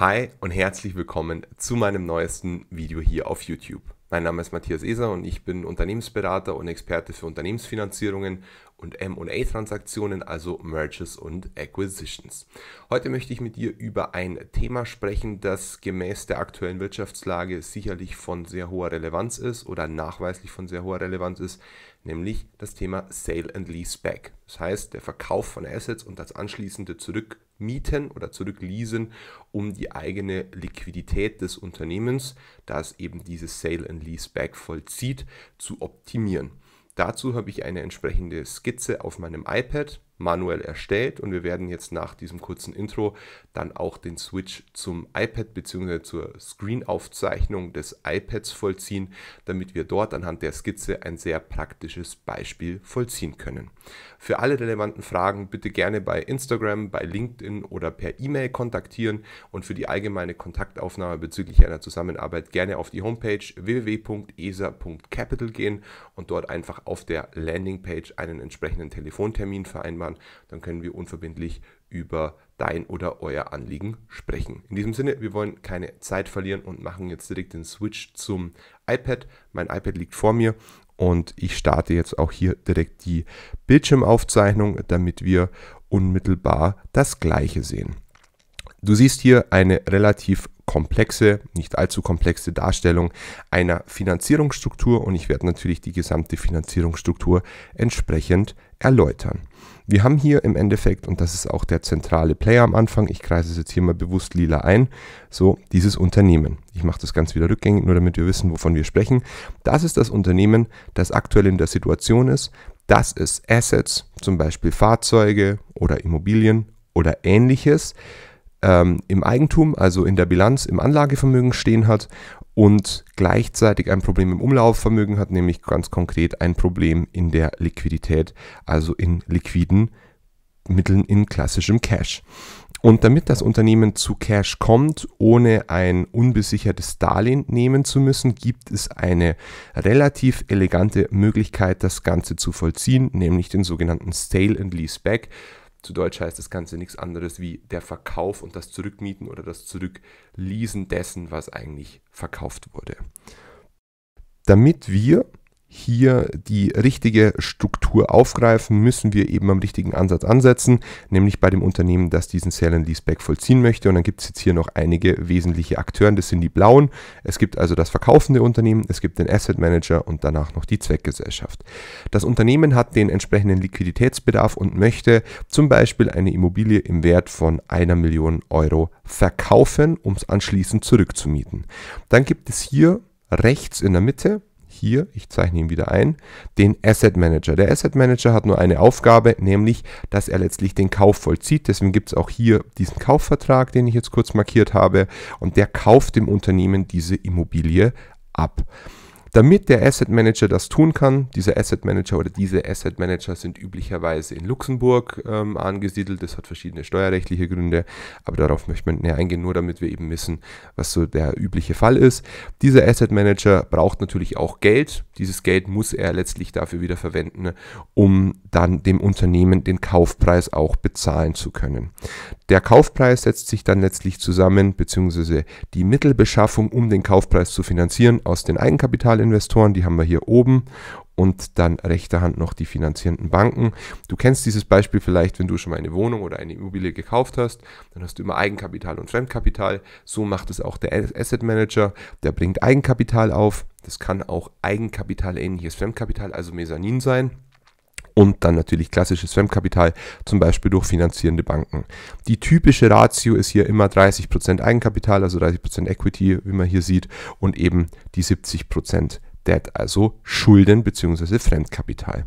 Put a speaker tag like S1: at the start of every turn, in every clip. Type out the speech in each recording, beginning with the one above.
S1: Hi und herzlich willkommen zu meinem neuesten Video hier auf YouTube. Mein Name ist Matthias Eser und ich bin Unternehmensberater und Experte für Unternehmensfinanzierungen und M&A-Transaktionen, also Mergers und Acquisitions. Heute möchte ich mit dir über ein Thema sprechen, das gemäß der aktuellen Wirtschaftslage sicherlich von sehr hoher Relevanz ist oder nachweislich von sehr hoher Relevanz ist, nämlich das Thema Sale and Lease Back. Das heißt, der Verkauf von Assets und das anschließende Zurückmieten oder Zurückleasen, um die eigene Liquidität des Unternehmens, das eben dieses Sale and Lease Back vollzieht, zu optimieren. Dazu habe ich eine entsprechende Skizze auf meinem iPad manuell erstellt und wir werden jetzt nach diesem kurzen Intro dann auch den Switch zum iPad bzw. zur Screen-Aufzeichnung des iPads vollziehen, damit wir dort anhand der Skizze ein sehr praktisches Beispiel vollziehen können. Für alle relevanten Fragen bitte gerne bei Instagram, bei LinkedIn oder per E-Mail kontaktieren und für die allgemeine Kontaktaufnahme bezüglich einer Zusammenarbeit gerne auf die Homepage www.esa.capital gehen und dort einfach auf der Landingpage einen entsprechenden Telefontermin vereinbaren kann, dann können wir unverbindlich über dein oder euer Anliegen sprechen. In diesem Sinne, wir wollen keine Zeit verlieren und machen jetzt direkt den Switch zum iPad. Mein iPad liegt vor mir und ich starte jetzt auch hier direkt die Bildschirmaufzeichnung, damit wir unmittelbar das gleiche sehen. Du siehst hier eine relativ komplexe, nicht allzu komplexe Darstellung einer Finanzierungsstruktur und ich werde natürlich die gesamte Finanzierungsstruktur entsprechend erläutern. Wir haben hier im Endeffekt, und das ist auch der zentrale Player am Anfang, ich kreise es jetzt hier mal bewusst lila ein, so dieses Unternehmen. Ich mache das ganz wieder rückgängig, nur damit wir wissen, wovon wir sprechen. Das ist das Unternehmen, das aktuell in der Situation ist, dass es Assets, zum Beispiel Fahrzeuge oder Immobilien oder ähnliches, ähm, im Eigentum, also in der Bilanz, im Anlagevermögen stehen hat und gleichzeitig ein Problem im Umlaufvermögen hat, nämlich ganz konkret ein Problem in der Liquidität, also in liquiden Mitteln in klassischem Cash. Und damit das Unternehmen zu Cash kommt, ohne ein unbesichertes Darlehen nehmen zu müssen, gibt es eine relativ elegante Möglichkeit, das Ganze zu vollziehen, nämlich den sogenannten Sale and Lease Back. Zu Deutsch heißt das Ganze nichts anderes wie der Verkauf und das Zurückmieten oder das Zurückleasen dessen, was eigentlich verkauft wurde. Damit wir hier die richtige Struktur aufgreifen, müssen wir eben am richtigen Ansatz ansetzen, nämlich bei dem Unternehmen, das diesen Sale and Leaseback vollziehen möchte. Und dann gibt es jetzt hier noch einige wesentliche Akteure, das sind die blauen. Es gibt also das verkaufende Unternehmen, es gibt den Asset Manager und danach noch die Zweckgesellschaft. Das Unternehmen hat den entsprechenden Liquiditätsbedarf und möchte zum Beispiel eine Immobilie im Wert von einer Million Euro verkaufen, um es anschließend zurückzumieten. Dann gibt es hier rechts in der Mitte hier, ich zeichne ihn wieder ein, den Asset Manager. Der Asset Manager hat nur eine Aufgabe, nämlich, dass er letztlich den Kauf vollzieht. Deswegen gibt es auch hier diesen Kaufvertrag, den ich jetzt kurz markiert habe. Und der kauft dem Unternehmen diese Immobilie ab. Damit der Asset Manager das tun kann, dieser Asset Manager oder diese Asset Manager sind üblicherweise in Luxemburg ähm, angesiedelt, das hat verschiedene steuerrechtliche Gründe, aber darauf möchte man näher eingehen, nur damit wir eben wissen, was so der übliche Fall ist. Dieser Asset Manager braucht natürlich auch Geld, dieses Geld muss er letztlich dafür wieder verwenden, um dann dem Unternehmen den Kaufpreis auch bezahlen zu können. Der Kaufpreis setzt sich dann letztlich zusammen, beziehungsweise die Mittelbeschaffung, um den Kaufpreis zu finanzieren aus den Eigenkapital Kapitalinvestoren, die haben wir hier oben und dann rechter Hand noch die finanzierenden Banken. Du kennst dieses Beispiel vielleicht, wenn du schon mal eine Wohnung oder eine Immobilie gekauft hast, dann hast du immer Eigenkapital und Fremdkapital. So macht es auch der Asset Manager, der bringt Eigenkapital auf. Das kann auch Eigenkapital ähnliches Fremdkapital, also Mezzanin sein und dann natürlich klassisches Fremdkapital, zum Beispiel durch finanzierende Banken. Die typische Ratio ist hier immer 30% Eigenkapital, also 30% Equity, wie man hier sieht, und eben die 70% Debt, also Schulden bzw. Fremdkapital.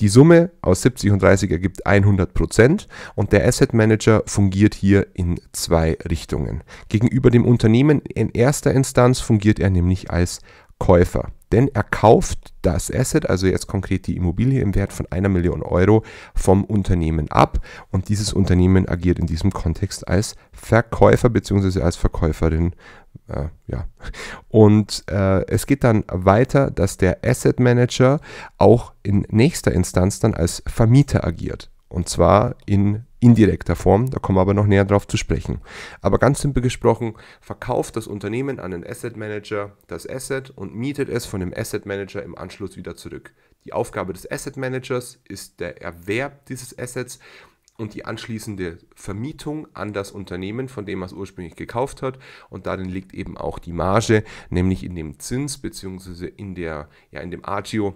S1: Die Summe aus 70 und 30 ergibt 100% und der Asset Manager fungiert hier in zwei Richtungen. Gegenüber dem Unternehmen in erster Instanz fungiert er nämlich als Käufer. Denn er kauft das Asset, also jetzt konkret die Immobilie im Wert von einer Million Euro vom Unternehmen ab und dieses Unternehmen agiert in diesem Kontext als Verkäufer bzw. als Verkäuferin. Äh, ja. Und äh, es geht dann weiter, dass der Asset Manager auch in nächster Instanz dann als Vermieter agiert. Und zwar in indirekter Form, da kommen wir aber noch näher drauf zu sprechen. Aber ganz simpel gesprochen, verkauft das Unternehmen an den Asset Manager das Asset und mietet es von dem Asset Manager im Anschluss wieder zurück. Die Aufgabe des Asset Managers ist der Erwerb dieses Assets und die anschließende Vermietung an das Unternehmen, von dem er es ursprünglich gekauft hat. Und darin liegt eben auch die Marge, nämlich in dem Zins bzw. in ja, in dem Agio,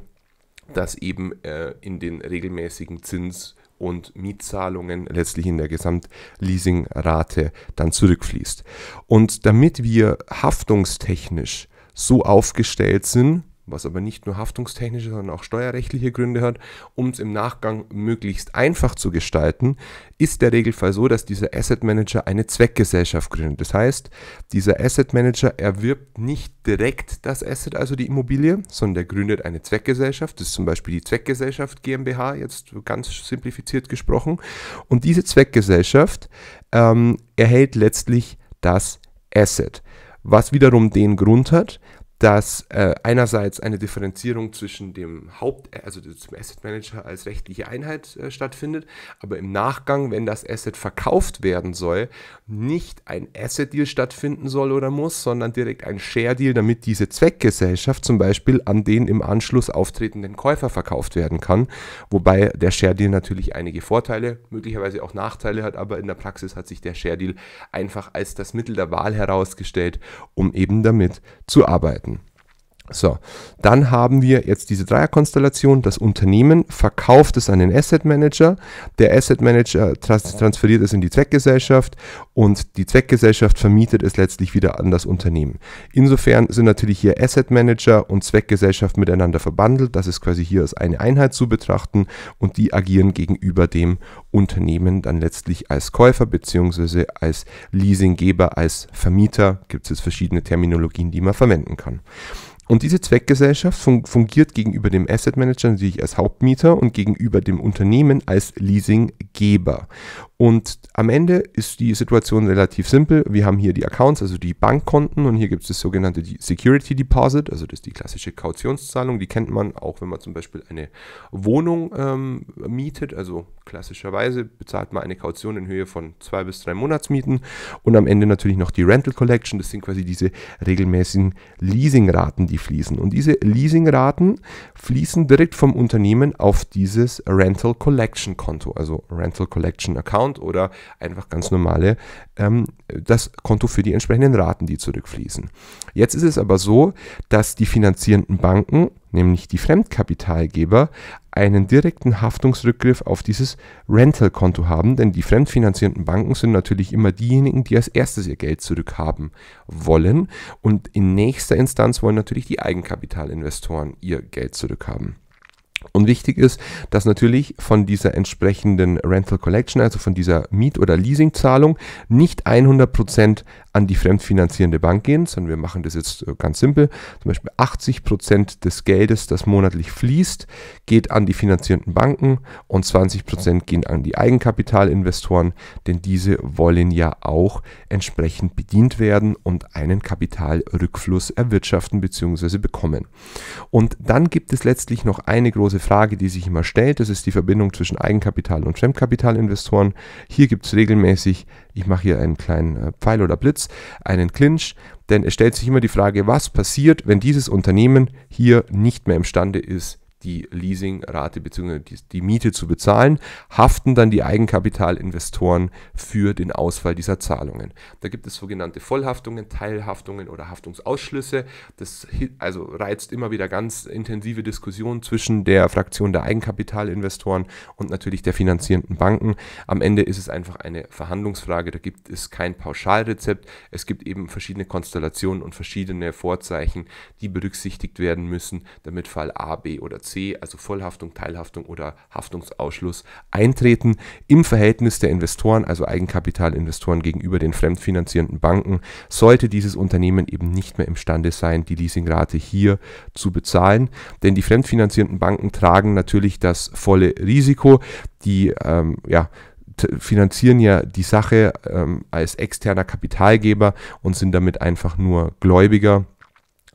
S1: das eben äh, in den regelmäßigen Zins und Mietzahlungen letztlich in der Gesamtleasingrate dann zurückfließt. Und damit wir haftungstechnisch so aufgestellt sind, was aber nicht nur haftungstechnische, sondern auch steuerrechtliche Gründe hat, um es im Nachgang möglichst einfach zu gestalten, ist der Regelfall so, dass dieser Asset Manager eine Zweckgesellschaft gründet. Das heißt, dieser Asset Manager erwirbt nicht direkt das Asset, also die Immobilie, sondern er gründet eine Zweckgesellschaft. Das ist zum Beispiel die Zweckgesellschaft GmbH, jetzt ganz simplifiziert gesprochen. Und diese Zweckgesellschaft ähm, erhält letztlich das Asset was wiederum den Grund hat, dass äh, einerseits eine Differenzierung zwischen dem Haupt, äh, also dem Asset Manager als rechtliche Einheit äh, stattfindet, aber im Nachgang, wenn das Asset verkauft werden soll, nicht ein Asset Deal stattfinden soll oder muss, sondern direkt ein Share Deal, damit diese Zweckgesellschaft zum Beispiel an den im Anschluss auftretenden Käufer verkauft werden kann, wobei der Share Deal natürlich einige Vorteile, möglicherweise auch Nachteile hat, aber in der Praxis hat sich der Share Deal einfach als das Mittel der Wahl herausgestellt, um eben damit zu arbeiten. So, dann haben wir jetzt diese Dreierkonstellation. Das Unternehmen verkauft es an den Asset Manager. Der Asset Manager trans transferiert es in die Zweckgesellschaft und die Zweckgesellschaft vermietet es letztlich wieder an das Unternehmen. Insofern sind natürlich hier Asset Manager und Zweckgesellschaft miteinander verbandelt. Das ist quasi hier als eine Einheit zu betrachten und die agieren gegenüber dem Unternehmen dann letztlich als Käufer bzw. als Leasinggeber, als Vermieter. Gibt es jetzt verschiedene Terminologien, die man verwenden kann. Und diese Zweckgesellschaft fungiert gegenüber dem Asset Manager natürlich als Hauptmieter und gegenüber dem Unternehmen als Leasinggeber. Und am Ende ist die Situation relativ simpel. Wir haben hier die Accounts, also die Bankkonten, und hier gibt es das sogenannte Security Deposit, also das ist die klassische Kautionszahlung. Die kennt man auch, wenn man zum Beispiel eine Wohnung ähm, mietet. Also klassischerweise bezahlt man eine Kaution in Höhe von zwei bis drei Monatsmieten und am Ende natürlich noch die Rental Collection. Das sind quasi diese regelmäßigen Leasingraten, die fließen. Und diese Leasingraten fließen direkt vom Unternehmen auf dieses Rental Collection Konto, also Rental Collection Account. Account oder einfach ganz normale ähm, das Konto für die entsprechenden Raten, die zurückfließen. Jetzt ist es aber so, dass die finanzierenden Banken, nämlich die Fremdkapitalgeber, einen direkten Haftungsrückgriff auf dieses Rental-Konto haben, denn die fremdfinanzierenden Banken sind natürlich immer diejenigen, die als erstes ihr Geld zurückhaben wollen und in nächster Instanz wollen natürlich die Eigenkapitalinvestoren ihr Geld zurückhaben. Und wichtig ist, dass natürlich von dieser entsprechenden Rental Collection, also von dieser Miet- oder Leasingzahlung, nicht 100% an die fremdfinanzierende Bank gehen, sondern wir machen das jetzt äh, ganz simpel. Zum Beispiel 80% Prozent des Geldes, das monatlich fließt, geht an die finanzierenden Banken und 20% Prozent gehen an die Eigenkapitalinvestoren, denn diese wollen ja auch entsprechend bedient werden und einen Kapitalrückfluss erwirtschaften bzw. bekommen. Und dann gibt es letztlich noch eine große Frage, die sich immer stellt, das ist die Verbindung zwischen Eigenkapital und Fremdkapitalinvestoren. Hier gibt es regelmäßig, ich mache hier einen kleinen äh, Pfeil oder Blitz, es einen Clinch, denn es stellt sich immer die Frage, was passiert, wenn dieses Unternehmen hier nicht mehr imstande ist, die Leasingrate bzw. Die, die Miete zu bezahlen, haften dann die Eigenkapitalinvestoren für den Ausfall dieser Zahlungen. Da gibt es sogenannte Vollhaftungen, Teilhaftungen oder Haftungsausschlüsse. Das also reizt immer wieder ganz intensive Diskussionen zwischen der Fraktion der Eigenkapitalinvestoren und natürlich der finanzierenden Banken. Am Ende ist es einfach eine Verhandlungsfrage, da gibt es kein Pauschalrezept. Es gibt eben verschiedene Konstellationen und verschiedene Vorzeichen, die berücksichtigt werden müssen, damit Fall A, B oder C VC, also Vollhaftung, Teilhaftung oder Haftungsausschluss, eintreten im Verhältnis der Investoren, also Eigenkapitalinvestoren gegenüber den fremdfinanzierenden Banken, sollte dieses Unternehmen eben nicht mehr imstande sein, die Leasingrate hier zu bezahlen. Denn die fremdfinanzierenden Banken tragen natürlich das volle Risiko. Die ähm, ja, finanzieren ja die Sache ähm, als externer Kapitalgeber und sind damit einfach nur Gläubiger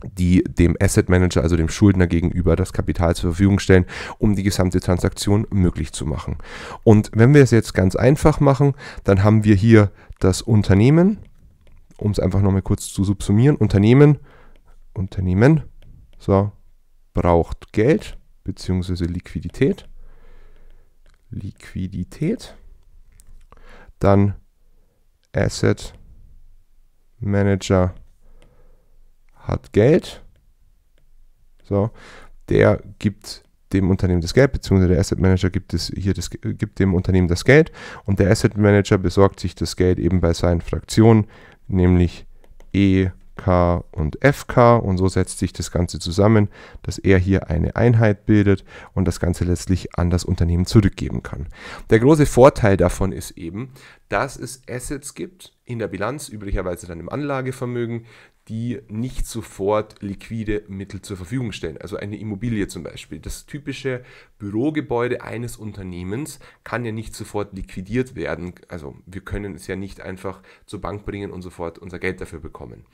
S1: die dem Asset Manager, also dem Schuldner gegenüber, das Kapital zur Verfügung stellen, um die gesamte Transaktion möglich zu machen. Und wenn wir es jetzt ganz einfach machen, dann haben wir hier das Unternehmen, um es einfach nochmal kurz zu subsumieren, Unternehmen, Unternehmen, so, braucht Geld bzw. Liquidität. Liquidität. Dann Asset Manager hat Geld. So, der gibt dem Unternehmen das Geld, beziehungsweise der Asset Manager gibt, es hier das, gibt dem Unternehmen das Geld und der Asset Manager besorgt sich das Geld eben bei seinen Fraktionen, nämlich E, K und FK und so setzt sich das Ganze zusammen, dass er hier eine Einheit bildet und das Ganze letztlich an das Unternehmen zurückgeben kann. Der große Vorteil davon ist eben, dass es Assets gibt in der Bilanz, üblicherweise dann im Anlagevermögen, die nicht sofort liquide Mittel zur Verfügung stellen. Also eine Immobilie zum Beispiel. Das typische Bürogebäude eines Unternehmens kann ja nicht sofort liquidiert werden. Also wir können es ja nicht einfach zur Bank bringen und sofort unser Geld dafür bekommen.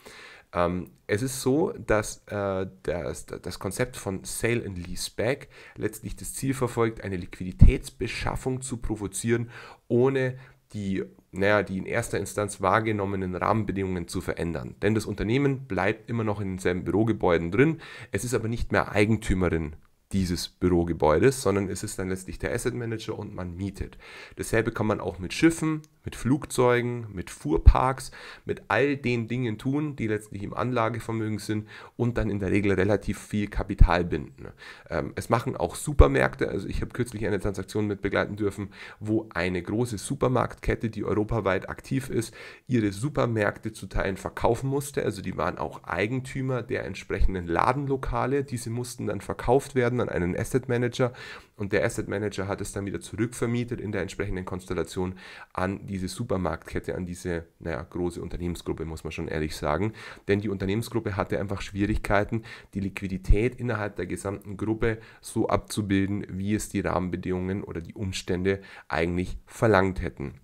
S1: Ähm, es ist so, dass äh, das, das, Konzept von Sale and Lease Back letztlich das Ziel verfolgt, eine Liquiditätsbeschaffung zu provozieren, ohne die naja, die in erster Instanz wahrgenommenen Rahmenbedingungen zu verändern. Denn das Unternehmen bleibt immer noch in denselben Bürogebäuden drin, es ist aber nicht mehr Eigentümerin dieses Bürogebäudes, sondern es ist dann letztlich der Asset Manager und man mietet. Dasselbe kann man auch mit Schiffen, mit Flugzeugen, mit Fuhrparks, mit all den Dingen tun, die letztlich im Anlagevermögen sind und dann in der Regel relativ viel Kapital binden. Ähm, es machen auch Supermärkte, also ich habe kürzlich eine Transaktion mit begleiten dürfen, wo eine große Supermarktkette, die europaweit aktiv ist, ihre Supermärkte zu Teilen verkaufen musste. Also die waren auch Eigentümer der entsprechenden Ladenlokale. Diese mussten dann verkauft werden an einen Asset Manager und der Asset Manager hat es dann wieder zurückvermietet in der entsprechenden Konstellation an diese Supermarktkette, an diese naja, große Unternehmensgruppe, muss man schon ehrlich sagen. Denn die Unternehmensgruppe hatte einfach Schwierigkeiten, die Liquidität innerhalb der gesamten Gruppe so abzubilden, wie es die Rahmenbedingungen oder die Umstände eigentlich verlangt hätten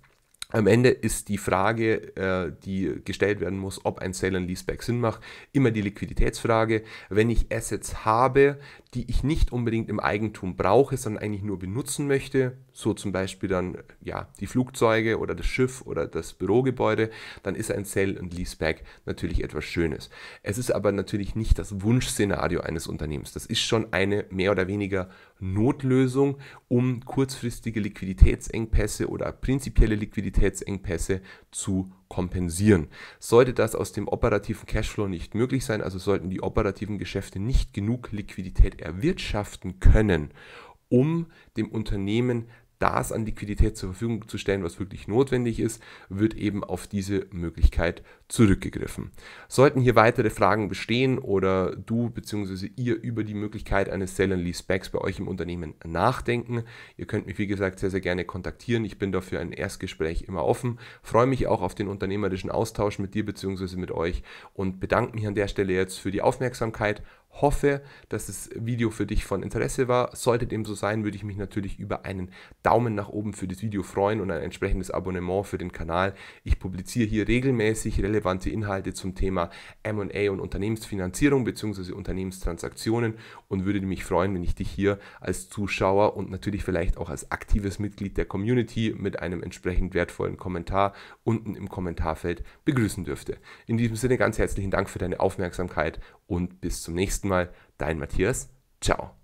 S1: am Ende ist die Frage, äh, die gestellt werden muss, ob ein Sale and Leaseback Sinn macht, immer die Liquiditätsfrage. Wenn ich Assets habe, die ich nicht unbedingt im Eigentum brauche, sondern eigentlich nur benutzen möchte, so zum Beispiel dann ja, die Flugzeuge oder das Schiff oder das Bürogebäude, dann ist ein Sell- und Leaseback natürlich etwas Schönes. Es ist aber natürlich nicht das Wunschszenario eines Unternehmens. Das ist schon eine mehr oder weniger Notlösung, um kurzfristige Liquiditätsengpässe oder prinzipielle Liquiditätsengpässe zu kompensieren. Sollte das aus dem operativen Cashflow nicht möglich sein, also sollten die operativen Geschäfte nicht genug Liquidität erwirtschaften können, um dem Unternehmen Stars an Liquidität zur Verfügung zu stellen, was wirklich notwendig ist, wird eben auf diese Möglichkeit zurückgegriffen. Sollten hier weitere Fragen bestehen oder du bzw. ihr über die Möglichkeit eines Sell and Lease Backs bei euch im Unternehmen nachdenken, ihr könnt mich wie gesagt sehr, sehr gerne kontaktieren. Ich bin dafür ein Erstgespräch immer offen. Freue mich auch auf den unternehmerischen Austausch mit dir bzw. mit euch und bedanke mich an der Stelle jetzt für die Aufmerksamkeit hoffe, dass das Video für dich von Interesse war. Sollte dem so sein, würde ich mich natürlich über einen Daumen nach oben für das Video freuen und ein entsprechendes Abonnement für den Kanal. Ich publiziere hier regelmäßig relevante Inhalte zum Thema MA und Unternehmensfinanzierung bzw. Unternehmenstransaktionen und würde mich freuen, wenn ich dich hier als Zuschauer und natürlich vielleicht auch als aktives Mitglied der Community mit einem entsprechend wertvollen Kommentar unten im Kommentarfeld begrüßen dürfte. In diesem Sinne ganz herzlichen Dank für deine Aufmerksamkeit und bis zum nächsten Mal, dein Matthias. Ciao.